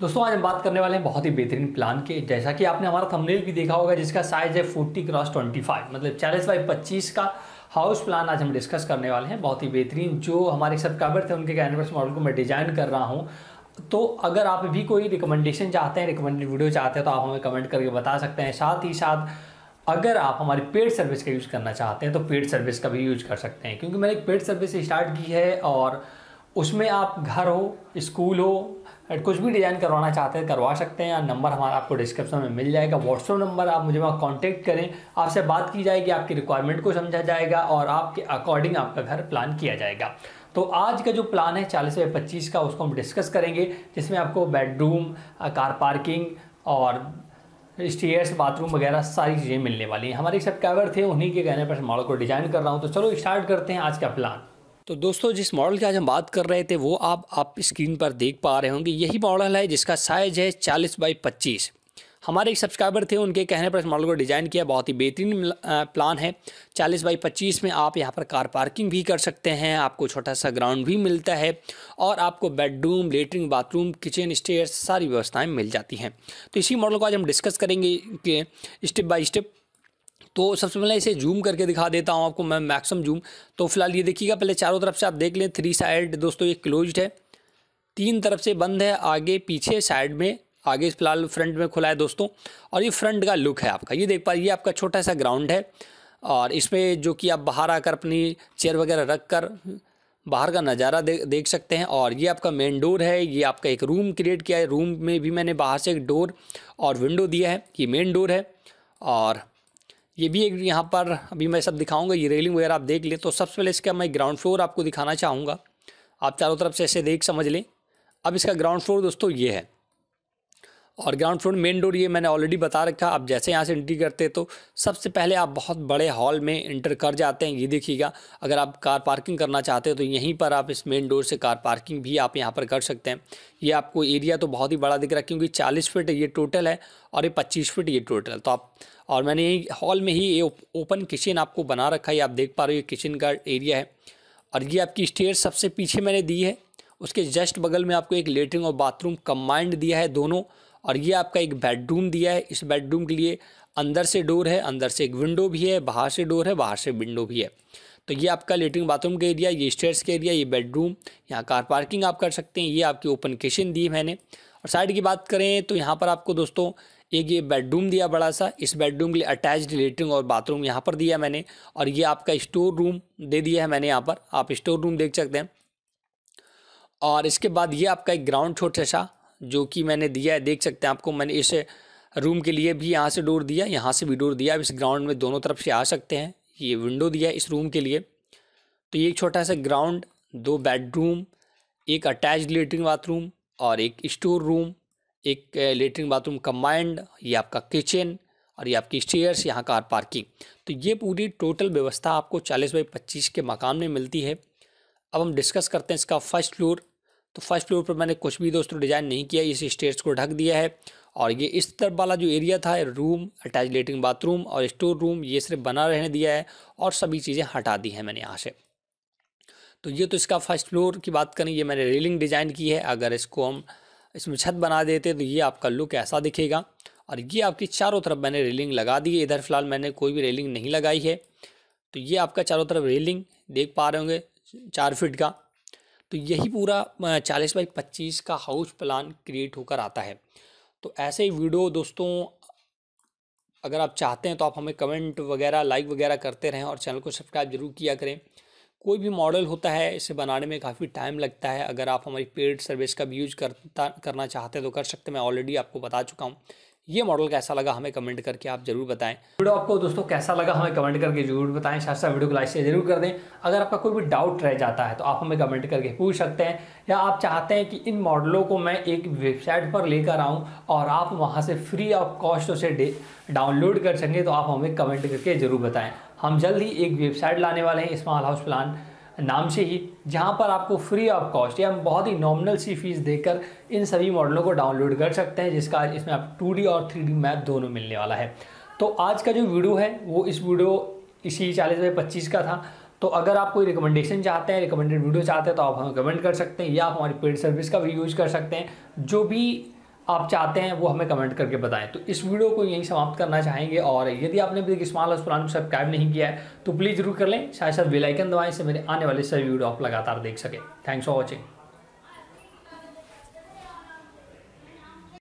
दोस्तों आज हम बात करने वाले हैं बहुत ही बेहतरीन प्लान के जैसा कि आपने हमारा थंबनेल भी देखा होगा जिसका साइज है फोर्टी क्रॉस ट्वेंटी फाइव मतलब चालीस बाई पच्चीस का हाउस प्लान आज हम डिस्कस करने वाले हैं बहुत ही बेहतरीन जो हमारे सब्सक्राइबर थे उनके कैनवर्स मॉडल को मैं डिज़ाइन कर रहा हूँ तो अगर आप भी कोई रिकमेंडेशन चाहते हैं रिकमेंडेड वीडियो चाहते हैं तो आप हमें कमेंट करके बता सकते हैं साथ ही साथ अगर आप हमारी पेड सर्विस का यूज़ करना चाहते हैं तो पेड सर्विस का भी यूज कर सकते हैं क्योंकि मैंने एक पेड सर्विस स्टार्ट की है और उसमें आप घर हो स्कूल हो कुछ भी डिज़ाइन करवाना चाहते हैं करवा सकते हैं या नंबर हमारा आपको डिस्क्रिप्शन में मिल जाएगा व्हाट्सअप नंबर आप मुझे वहाँ कांटेक्ट करें आपसे बात की जाएगी आपकी रिक्वायरमेंट को समझा जाएगा और आपके अकॉर्डिंग आपका घर प्लान किया जाएगा तो आज का जो प्लान है चालीस बाई पच्चीस का उसको हम डिस्कस करेंगे जिसमें आपको बेडरूम कार पार्किंग और स्टेयर्स बाथरूम वगैरह सारी चीज़ें मिलने वाली हैं हमारे सब सब्सक्राइबर थे उन्हीं के कहने पर मॉडल को डिज़ाइन कर रहा हूँ तो चलो स्टार्ट करते हैं आज का प्लान तो दोस्तों जिस मॉडल की आज हम बात कर रहे थे वो आप आप स्क्रीन पर देख पा रहे होंगे यही मॉडल है जिसका साइज है चालीस बाई पच्चीस हमारे एक सब्सक्राइबर थे उनके कहने पर इस मॉडल को डिज़ाइन किया बहुत ही बेहतरीन प्लान है चालीस बाई पच्चीस में आप यहाँ पर कार पार्किंग भी कर सकते हैं आपको छोटा सा ग्राउंड भी मिलता है और आपको bedroom latrine bathroom kitchen stair सारी व्यवस्थाएँ मिल जाती हैं तो इसी मॉडल को आज हम डिस्कस करेंगे कि स्टेप बाई स्टेप तो सबसे पहले इसे जूम करके दिखा देता हूँ आपको मैं मैक्सिमम जूम तो फिलहाल ये देखिएगा पहले चारों तरफ से आप देख लें थ्री साइड दोस्तों ये क्लोज्ड है तीन तरफ से बंद है आगे पीछे साइड में आगे फिलहाल फ्रंट में खुला है दोस्तों और ये फ्रंट का लुक है आपका ये देख पा ये आपका छोटा सा ग्राउंड है और इसमें जो कि आप बाहर आकर अपनी चेयर वगैरह रख कर बाहर का नज़ारा दे, देख सकते हैं और ये आपका मेन डोर है ये आपका एक रूम क्रिएट किया है रूम में भी मैंने बाहर से एक डोर और विंडो दिया है ये मेन डोर है और ये भी एक यहाँ पर अभी मैं सब दिखाऊंगा ये रेलिंग वगैरह आप देख लें तो सबसे पहले इसका मैं ग्राउंड फ्लोर आपको दिखाना चाहूँगा आप चारों तरफ से ऐसे देख समझ लें अब इसका ग्राउंड फ्लोर दोस्तों ये है और ग्राउंड फ्लोर मेन डोर ये मैंने ऑलरेडी बता रखा आप जैसे यहाँ से एंट्री करते हैं तो सबसे पहले आप बहुत बड़े हॉल में इंटर कर जाते हैं ये देखिएगा अगर आप कार पार्किंग करना चाहते हो तो यहीं पर आप इस मेन डोर से कार पार्किंग भी आप यहाँ पर कर सकते हैं ये आपको एरिया तो बहुत ही बड़ा दिख रहा है क्योंकि चालीस फिट ये टोटल है और ये पच्चीस फिट ये टोटल तो आप और मैंने यही हॉल में ही ये ओपन किचन आपको बना रखा है आप देख पा रहे हो ये किचन का एरिया है और ये आपकी स्टेयर सबसे पीछे मैंने दी है उसके जस्ट बगल में आपको एक लेटरिन और बाथरूम कम्बाइंड दिया है दोनों और ये आपका एक बेडरूम दिया है इस बेडरूम के लिए अंदर से डोर है अंदर से एक विंडो भी है बाहर से डोर है बाहर से विंडो भी है तो ये आपका लेटरिन बाथरूम का एरिया ये स्टेयर्स का एरिया ये बेडरूम यहाँ कार पार्किंग आप कर सकते हैं ये आपकी ओपन किचन दी मैंने और साइड की बात करें तो यहाँ पर आपको दोस्तों एक ये बेडरूम दिया बड़ा सा इस बेडरूम के लिए अटैच्ड लेटरिन और बाथरूम यहाँ पर दिया मैंने और ये आपका स्टोर रूम दे दिया है मैंने यहाँ पर आप स्टोर रूम देख सकते हैं और इसके बाद ये आपका एक ग्राउंड छोटा सा जो कि मैंने दिया है देख सकते हैं आपको मैंने इस रूम के लिए भी यहाँ से डोर दिया यहाँ से भी डोर दिया आप इस ग्राउंड में दोनों तरफ से आ सकते हैं ये विंडो दिया इस रूम के लिए तो ये एक छोटा सा ग्राउंड दो बेडरूम एक अटैच लेटरिन बाथरूम और एक स्टोर रूम एक लेटरिन बाथरूम कम्बाइंड ये आपका किचन और ये आपकी स्टेयर्स यहाँ कार पार्किंग तो ये पूरी टोटल व्यवस्था आपको चालीस बाई पच्चीस के मकान में मिलती है अब हम डिस्कस करते हैं इसका फर्स्ट फ्लोर तो फर्स्ट फ्लोर पर मैंने कुछ भी दोस्तों डिज़ाइन नहीं किया इस स्टेज को ढक दिया है और ये इस तरफ वाला जो एरिया था रूम अटैच लेटरिन बाथरूम और स्टोर रूम ये सिर्फ बना रहने दिया है और सभी चीज़ें हटा दी हैं मैंने यहाँ से तो ये तो इसका फर्स्ट फ्लोर की बात करें ये मैंने रेलिंग डिज़ाइन की है अगर इसको हम इसमें छत बना देते तो ये आपका लुक ऐसा दिखेगा और ये आपकी चारों तरफ मैंने रेलिंग लगा दी है इधर फिलहाल मैंने कोई भी रेलिंग नहीं लगाई है तो ये आपका चारों तरफ रेलिंग देख पा रहे होंगे चार फिट का तो यही पूरा चालीस बाई पच्चीस का हाउस प्लान क्रिएट होकर आता है तो ऐसे ही वीडियो दोस्तों अगर आप चाहते हैं तो आप हमें कमेंट वगैरह लाइक वगैरह करते रहें और चैनल को सब्सक्राइब जरूर किया करें कोई भी मॉडल होता है इसे बनाने में काफ़ी टाइम लगता है अगर आप हमारी पेड सर्विस का भी यूज करता करना चाहते हैं तो कर सकते हैं मैं ऑलरेडी आपको बता चुका हूँ ये मॉडल कैसा लगा हमें कमेंट करके आप जरूर बताएं वीडियो आपको दोस्तों कैसा लगा हमें कमेंट करके जरूर बताएं साथ साथ वीडियो को लाइक से जरूर कर दें अगर आपका कोई भी डाउट रह जाता है तो आप हमें कमेंट करके पूछ सकते हैं या आप चाहते हैं कि इन मॉडलों को मैं एक वेबसाइट पर लेकर आऊँ और आप वहाँ से फ्री ऑफ कॉस्ट उसे डाउनलोड कर सकें तो आप हमें कमेंट करके ज़रूर बताएँ हम जल्द ही एक वेबसाइट लाने वाले हैं स्मॉल हाउस प्लान नाम से ही जहाँ पर आपको फ्री ऑफ कॉस्ट या बहुत ही नॉमिनल सी फीस देकर इन सभी मॉडलों को डाउनलोड कर सकते हैं जिसका इसमें आप टू और थ्री मैप दोनों मिलने वाला है तो आज का जो वीडियो है वो इस वीडियो इसी चालीस बाई पच्चीस का था तो अगर आप कोई रिकमेंडेशन चाहते हैं रिकमेंडेड वीडियो चाहते हैं तो आप हमें कमेंट कर सकते हैं या आप हमारी पेड सर्विस का भी यूज़ कर सकते हैं जो भी आप चाहते हैं वो हमें कमेंट करके बताएं तो इस वीडियो को यहीं समाप्त करना चाहेंगे और यदि आपने अभी तक स्मॉल हाउस प्लान को सब्सक्राइब नहीं किया है तो प्लीज़ जरूर कर लें शायद साथ बेलाइकन दवाएं से मेरे आने वाले सभी वीडियो आप लगातार देख सकें थैंक्स फॉर वॉचिंग